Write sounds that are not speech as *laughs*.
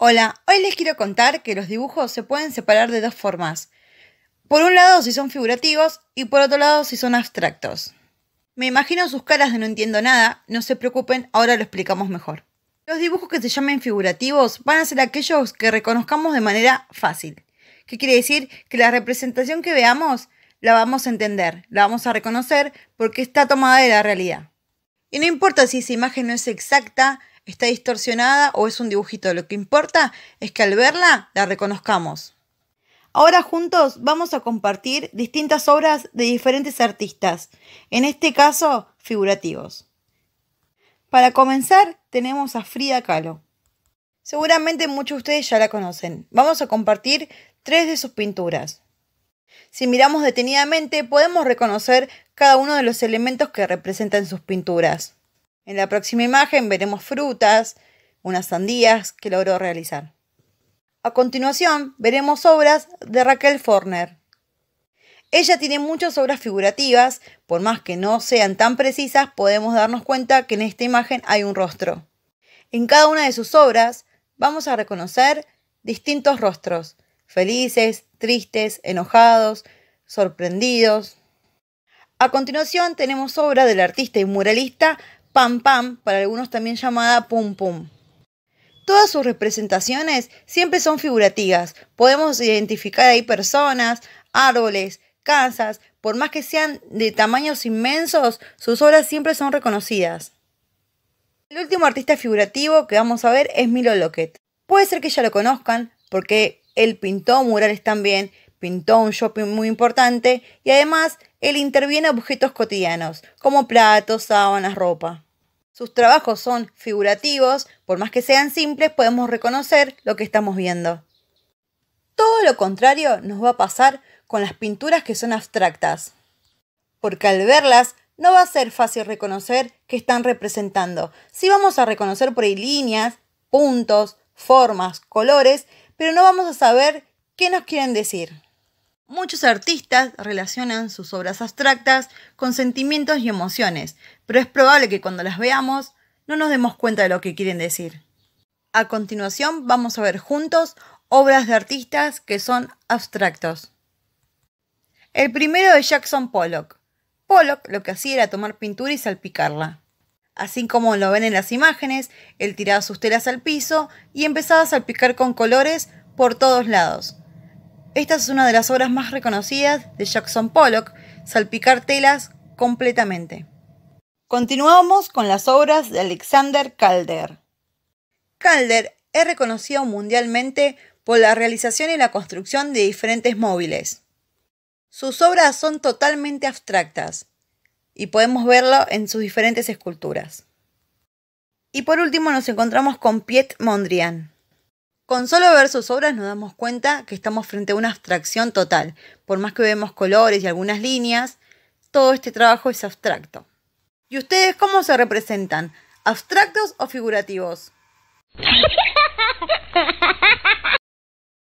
Hola, hoy les quiero contar que los dibujos se pueden separar de dos formas. Por un lado si son figurativos y por otro lado si son abstractos. Me imagino sus caras de no entiendo nada, no se preocupen, ahora lo explicamos mejor. Los dibujos que se llamen figurativos van a ser aquellos que reconozcamos de manera fácil. ¿Qué quiere decir? Que la representación que veamos la vamos a entender, la vamos a reconocer porque está tomada de la realidad. Y no importa si esa imagen no es exacta, está distorsionada o es un dibujito. Lo que importa es que al verla la reconozcamos. Ahora juntos vamos a compartir distintas obras de diferentes artistas, en este caso figurativos. Para comenzar tenemos a Frida Kahlo. Seguramente muchos de ustedes ya la conocen. Vamos a compartir tres de sus pinturas. Si miramos detenidamente podemos reconocer cada uno de los elementos que representan sus pinturas. En la próxima imagen veremos frutas, unas sandías que logró realizar. A continuación veremos obras de Raquel Forner. Ella tiene muchas obras figurativas, por más que no sean tan precisas, podemos darnos cuenta que en esta imagen hay un rostro. En cada una de sus obras vamos a reconocer distintos rostros, felices, tristes, enojados, sorprendidos. A continuación tenemos obra del artista y muralista Pam Pam, para algunos también llamada Pum Pum. Todas sus representaciones siempre son figurativas. Podemos identificar ahí personas, árboles, casas, por más que sean de tamaños inmensos, sus obras siempre son reconocidas. El último artista figurativo que vamos a ver es Milo Lockett. Puede ser que ya lo conozcan porque él pintó murales también, pintó un shopping muy importante y además él interviene objetos cotidianos, como platos, sábanas, ropa. Sus trabajos son figurativos, por más que sean simples, podemos reconocer lo que estamos viendo. Todo lo contrario nos va a pasar con las pinturas que son abstractas, porque al verlas no va a ser fácil reconocer qué están representando. Si vamos a reconocer por ahí líneas, puntos, formas, colores, pero no vamos a saber qué nos quieren decir. Muchos artistas relacionan sus obras abstractas con sentimientos y emociones, pero es probable que cuando las veamos no nos demos cuenta de lo que quieren decir. A continuación vamos a ver juntos obras de artistas que son abstractos. El primero es Jackson Pollock. Pollock lo que hacía era tomar pintura y salpicarla. Así como lo ven en las imágenes, él tiraba sus telas al piso y empezaba a salpicar con colores por todos lados. Esta es una de las obras más reconocidas de Jackson Pollock, Salpicar telas completamente. Continuamos con las obras de Alexander Calder. Calder es reconocido mundialmente por la realización y la construcción de diferentes móviles. Sus obras son totalmente abstractas y podemos verlo en sus diferentes esculturas. Y por último nos encontramos con Piet Mondrian. Con solo ver sus obras nos damos cuenta que estamos frente a una abstracción total. Por más que vemos colores y algunas líneas, todo este trabajo es abstracto. ¿Y ustedes cómo se representan? ¿Abstractos o figurativos? *laughs*